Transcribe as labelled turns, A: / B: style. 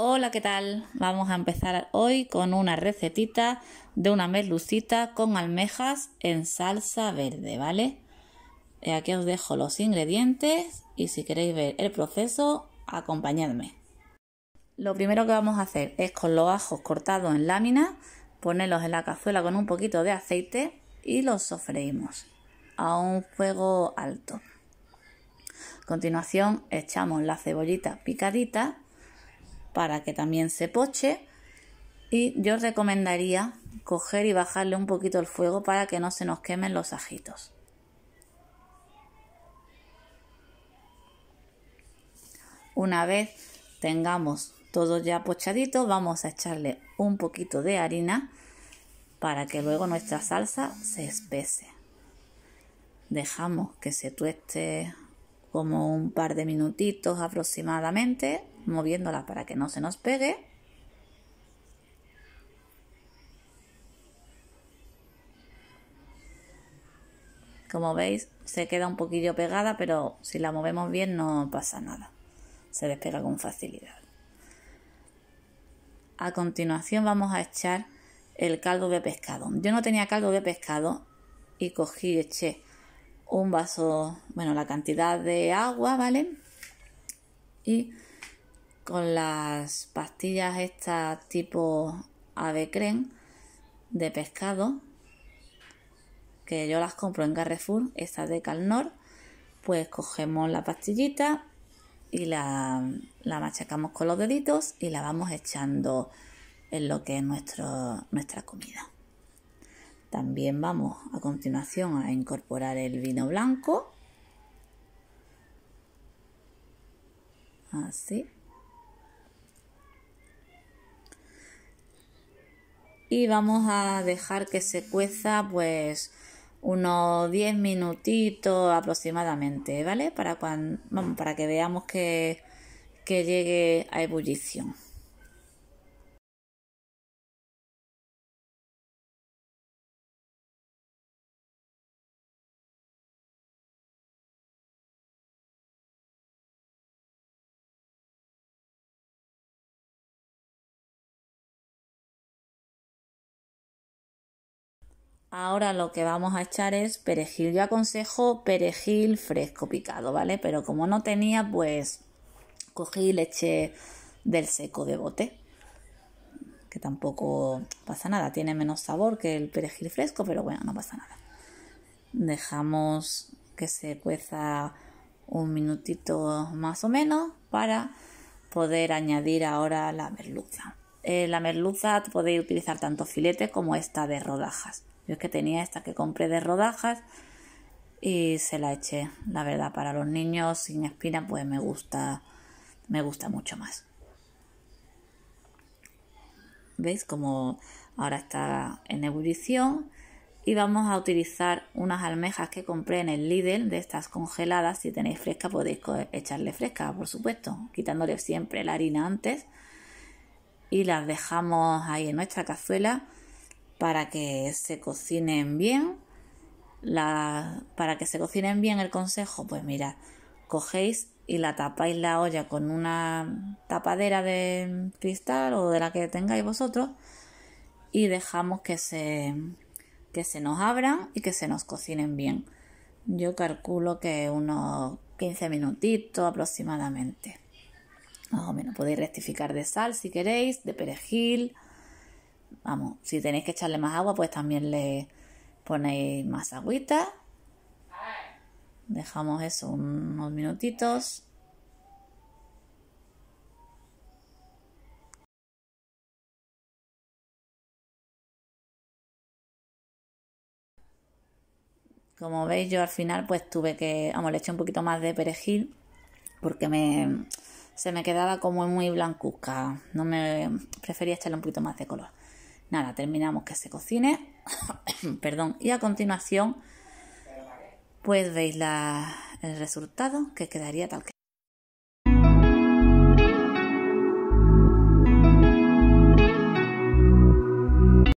A: Hola, ¿qué tal? Vamos a empezar hoy con una recetita de una merlucita con almejas en salsa verde, ¿vale? Eh, aquí os dejo los ingredientes y si queréis ver el proceso, acompañadme. Lo primero que vamos a hacer es con los ajos cortados en láminas, ponerlos en la cazuela con un poquito de aceite y los sofreímos a un fuego alto. A continuación echamos la cebollita picadita para que también se poche. Y yo recomendaría coger y bajarle un poquito el fuego para que no se nos quemen los ajitos. Una vez tengamos todo ya pochadito, vamos a echarle un poquito de harina para que luego nuestra salsa se espese. Dejamos que se tueste como un par de minutitos aproximadamente moviéndola para que no se nos pegue. Como veis, se queda un poquillo pegada, pero si la movemos bien no pasa nada. Se despega con facilidad. A continuación vamos a echar el caldo de pescado. Yo no tenía caldo de pescado y cogí y eché un vaso, bueno, la cantidad de agua, ¿vale? Y con las pastillas estas tipo avecren de pescado que yo las compro en Carrefour, estas de Calnor, pues cogemos la pastillita y la, machacamos con los deditos y la vamos echando en lo que es nuestra comida. También vamos a continuación a incorporar el vino blanco. Así. y vamos a dejar que se cueza pues unos 10 minutitos aproximadamente, ¿vale? Para, para que veamos que llegue a ebullición. Ahora lo que vamos a echar es perejil. Yo aconsejo perejil fresco picado, ¿vale? Pero como no tenía, pues cogí leche del seco de bote. Que tampoco pasa nada. Tiene menos sabor que el perejil fresco, pero bueno, no pasa nada. Dejamos que se cueza un minutito más o menos para poder añadir ahora la merluza. Eh, la merluza podéis utilizar tanto filetes como esta de rodajas. Yo es que tenía esta que compré de rodajas y se la eché. La verdad, para los niños sin espina, pues me gusta, me gusta mucho más. ¿Veis como ahora está en ebullición? Y vamos a utilizar unas almejas que compré en el Lidl, de estas congeladas. Si tenéis fresca, podéis echarle fresca, por supuesto, quitándole siempre la harina antes. Y las dejamos ahí en nuestra cazuela para que se cocinen bien. La, para que se cocinen bien el consejo, pues mira, cogéis y la tapáis la olla con una tapadera de cristal o de la que tengáis vosotros y dejamos que se, que se nos abran y que se nos cocinen bien. Yo calculo que unos 15 minutitos aproximadamente. Más o menos podéis rectificar de sal si queréis, de perejil Vamos, si tenéis que echarle más agua, pues también le ponéis más agüita. Dejamos eso unos minutitos. Como veis, yo al final pues tuve que, vamos, le eché un poquito más de perejil porque me, se me quedaba como muy blancuzca. No me prefería echarle un poquito más de color. Nada, terminamos que se cocine. Perdón. Y a continuación, pues veis el resultado que quedaría tal que.